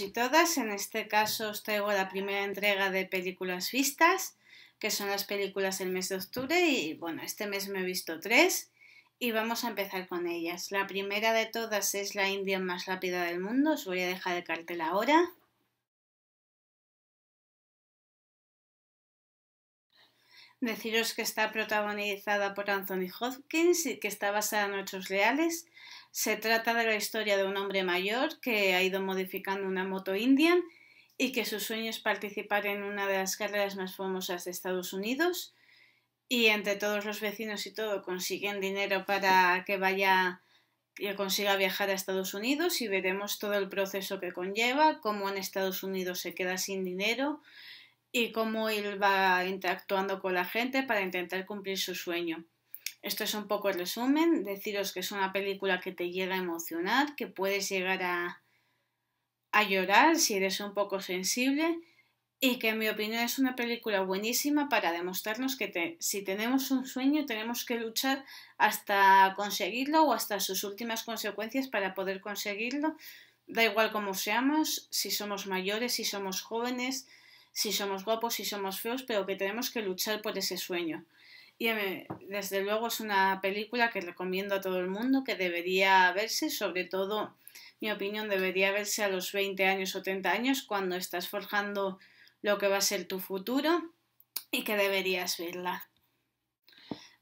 y todas. En este caso os traigo la primera entrega de películas vistas, que son las películas del mes de octubre y bueno, este mes me he visto tres y vamos a empezar con ellas. La primera de todas es la India más rápida del mundo, os voy a dejar el cartel ahora. Deciros que está protagonizada por Anthony Hopkins y que está basada en hechos reales. Se trata de la historia de un hombre mayor que ha ido modificando una moto Indian y que su sueño es participar en una de las carreras más famosas de Estados Unidos y entre todos los vecinos y todo consiguen dinero para que vaya y consiga viajar a Estados Unidos y veremos todo el proceso que conlleva, cómo en Estados Unidos se queda sin dinero y cómo él va interactuando con la gente para intentar cumplir su sueño. Esto es un poco el resumen, deciros que es una película que te llega a emocionar, que puedes llegar a, llorar si eres un poco sensible y que en mi opinión es una película buenísima para demostrarnos que si tenemos un sueño tenemos que luchar hasta conseguirlo o hasta sus últimas consecuencias para poder conseguirlo. Da igual cómo seamos, si somos mayores, si somos jóvenes, si somos guapos, si somos feos, pero que tenemos que luchar por ese sueño. Y desde luego es una película que recomiendo a todo el mundo que debería verse, sobre todo, mi opinión, debería verse a los 20 años o 30 años cuando estás forjando lo que va a ser tu futuro y que deberías verla.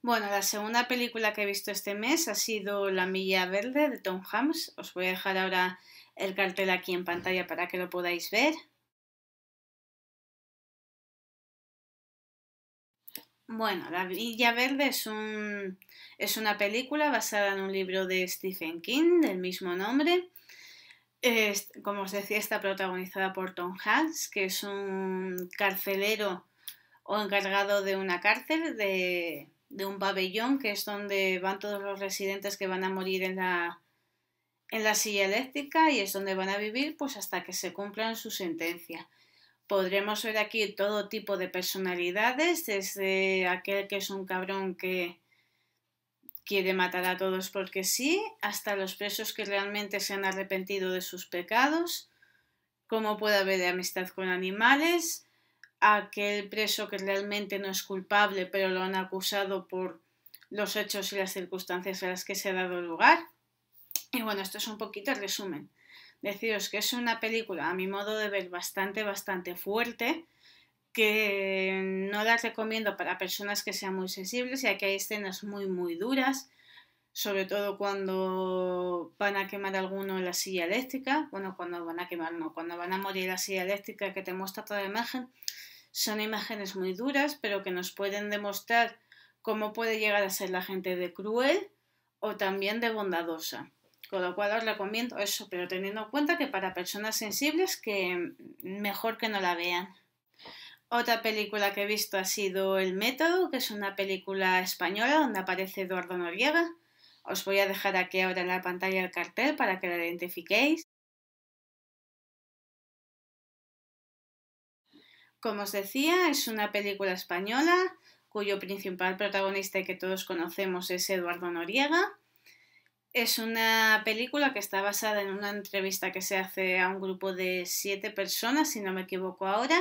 Bueno, la segunda película que he visto este mes ha sido La Milla Verde de Tom Hanks. Os voy a dejar ahora el cartel aquí en pantalla para que lo podáis ver. Bueno, La Villa Verde es, una película basada en un libro de Stephen King del mismo nombre. como os decía, está protagonizada por Tom Hanks, que es un carcelero o encargado de una cárcel, de, de un pabellón, que es donde van todos los residentes que van a morir en la, en la silla eléctrica y es donde van a vivir pues hasta que se cumplan su sentencia. Podremos ver aquí todo tipo de personalidades, desde aquel que es un cabrón que quiere matar a todos porque sí, hasta los presos que realmente se han arrepentido de sus pecados, cómo puede haber amistad con animales, aquel preso que realmente no es culpable pero lo han acusado por los hechos y las circunstancias a las que se ha dado lugar. Y bueno, esto es un poquito el resumen. Deciros que es una película, a mi modo de ver, bastante, bastante fuerte, que no la recomiendo para personas que sean muy sensibles, ya que hay escenas muy, muy duras, sobre todo cuando van a quemar alguno la silla eléctrica, bueno, cuando van a quemar, no, cuando van a morir la silla eléctrica que te muestra toda la imagen, son imágenes muy duras, pero que nos pueden demostrar cómo puede llegar a ser la gente de cruel o también de bondadosa. Con lo cual os recomiendo eso, pero teniendo en cuenta que para personas sensibles que mejor que no la vean. Otra película que he visto ha sido El Método, que es una película española donde aparece Eduardo Noriega. Os voy a dejar aquí ahora en la pantalla el cartel para que la identifiquéis. Como os decía, es una película española cuyo principal protagonista que todos conocemos es Eduardo Noriega es una película que está basada en una entrevista que se hace a un grupo de siete personas, si no me equivoco ahora,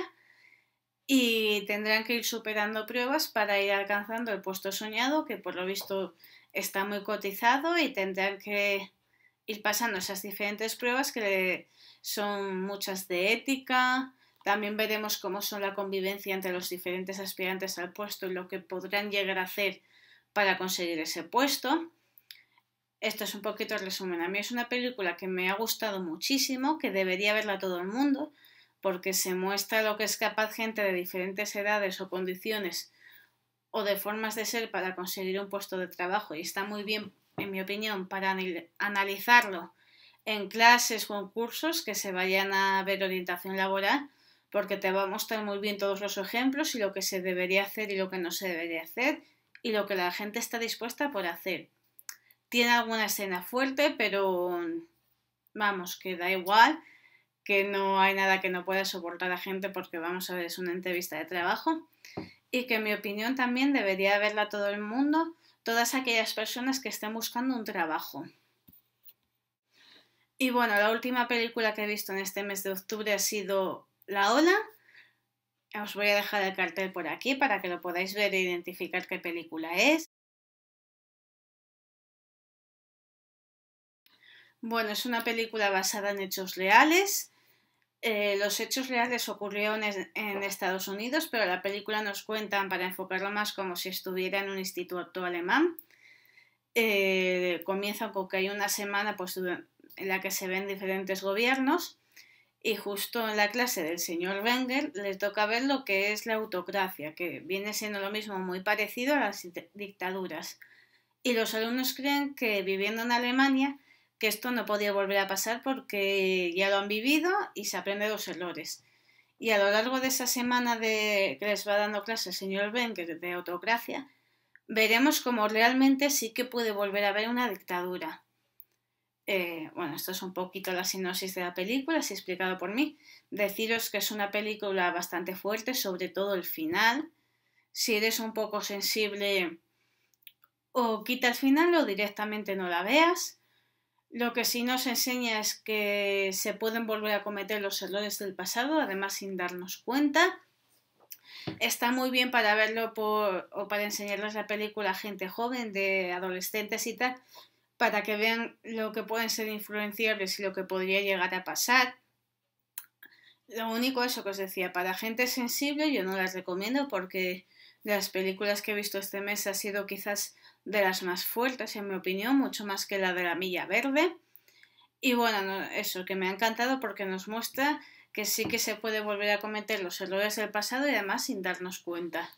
y tendrán que ir superando pruebas para ir alcanzando el puesto soñado, que por lo visto está muy cotizado, y tendrán que ir pasando esas diferentes pruebas que son muchas de ética. También veremos cómo son la convivencia entre los diferentes aspirantes al puesto y lo que podrán llegar a hacer para conseguir ese puesto. Esto es un poquito el resumen. A mí es una película que me ha gustado muchísimo, que debería verla todo el mundo, porque se muestra lo que es capaz gente de diferentes edades o condiciones o de formas de ser para conseguir un puesto de trabajo y está muy bien, en mi opinión, para analizarlo en clases o en cursos que se vayan a ver orientación laboral, porque te va a mostrar muy bien todos los ejemplos y lo que se debería hacer y lo que no se debería hacer y lo que la gente está dispuesta por hacer. Tiene alguna escena fuerte, pero vamos, que da igual, que no hay nada que no pueda soportar la gente porque vamos a ver, es una entrevista de trabajo. Y que en mi opinión también debería verla todo el mundo, todas aquellas personas que estén buscando un trabajo. Y bueno, la última película que he visto en este mes de octubre ha sido La Ola. Os voy a dejar el cartel por aquí para que lo podáis ver e identificar qué película es. Bueno, es una película basada en hechos reales. Eh, los hechos reales ocurrieron en Estados Unidos, pero la película nos cuentan para enfocarlo más como si estuviera en un instituto alemán. Eh, comienza con que hay una semana pues, en la que se ven diferentes gobiernos y justo en la clase del señor Wenger les toca ver lo que es la autocracia, que viene siendo lo mismo muy parecido a las dictaduras. Y los alumnos creen que viviendo en Alemania que esto no podía volver a pasar porque ya lo han vivido y se aprende los errores. Y a lo largo de esa semana de, que les va dando clase el señor es de autocracia, veremos cómo realmente sí que puede volver a haber una dictadura. Eh, bueno, esto es un poquito la sinopsis de la película, así explicado por mí. Deciros que es una película bastante fuerte, sobre todo el final. Si eres un poco sensible, o quita el final o directamente no la veas. Lo que sí nos enseña es que se pueden volver a cometer los errores del pasado, además sin darnos cuenta. Está muy bien para verlo o para enseñarles la película a gente joven, de adolescentes y tal, para que vean lo que pueden ser influenciables y lo que podría llegar a pasar. Lo único eso que os decía, para gente sensible yo no las recomiendo porque de las películas que he visto este mes ha sido quizás de las más fuertes, en mi opinión, mucho más que la de la Milla Verde. Y bueno, eso que me ha encantado porque nos muestra que sí que se puede volver a cometer los errores del pasado y además sin darnos cuenta.